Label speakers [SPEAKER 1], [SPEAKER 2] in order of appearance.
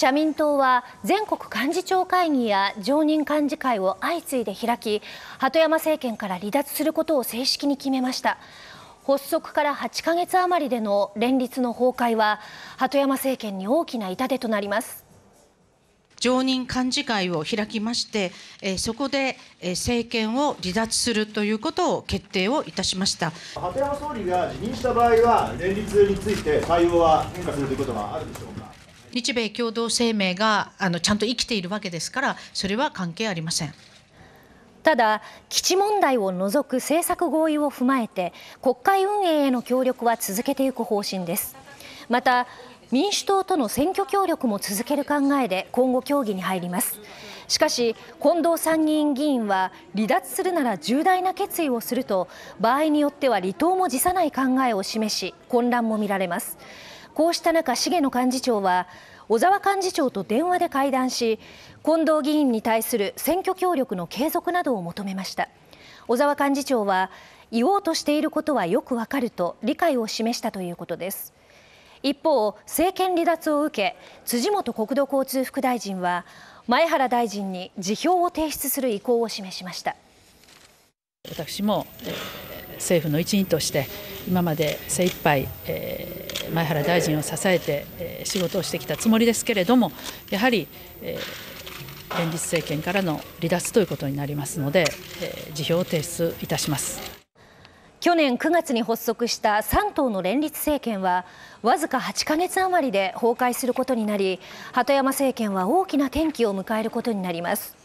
[SPEAKER 1] 社民党は全国幹事長会議や常任幹事会を相次いで開き鳩山政権から離脱することを正式に決めました発足から8ヶ月余りでの連立の崩壊は鳩山政権に大きな痛手と
[SPEAKER 2] なります常任幹事会を開きまして、えそこで、え政権を離脱するということを決定をいたしました
[SPEAKER 1] 鳩山総理が辞任した場合は連立について対応は変化するということはあるでしょうか
[SPEAKER 2] 日米共同声明があのちゃんと生きているわけですからそれは関係ありません。
[SPEAKER 1] ただ基地問題を除く政策合意を踏まえて国会運営への協力は続けていく方針ですまた民主党との選挙協力も続ける考えで今後協議に入りますしかし近藤参議院議員は離脱するなら重大な決意をすると場合によっては離党も辞さない考えを示し混乱も見られますこうした中、重野幹事長は小沢幹事長と電話で会談し近藤議員に対する選挙協力の継続などを求めました小沢幹事長は言おうとしていることはよくわかると理解を示したということです一方政権離脱を受け辻元国土交通副大臣は前原大臣に辞表を提出する意向を示
[SPEAKER 3] しました私も政府の一員として今まで精一杯、えー前原大臣を支えて仕事をしてきたつもりですけれどもやはり連立政権からの離脱ということになりますので辞表を提出いたします。去年9月に発足し
[SPEAKER 1] た3党の連立政権はわずか8か月余りで崩壊することになり鳩山政権は大きな転機を迎えることになります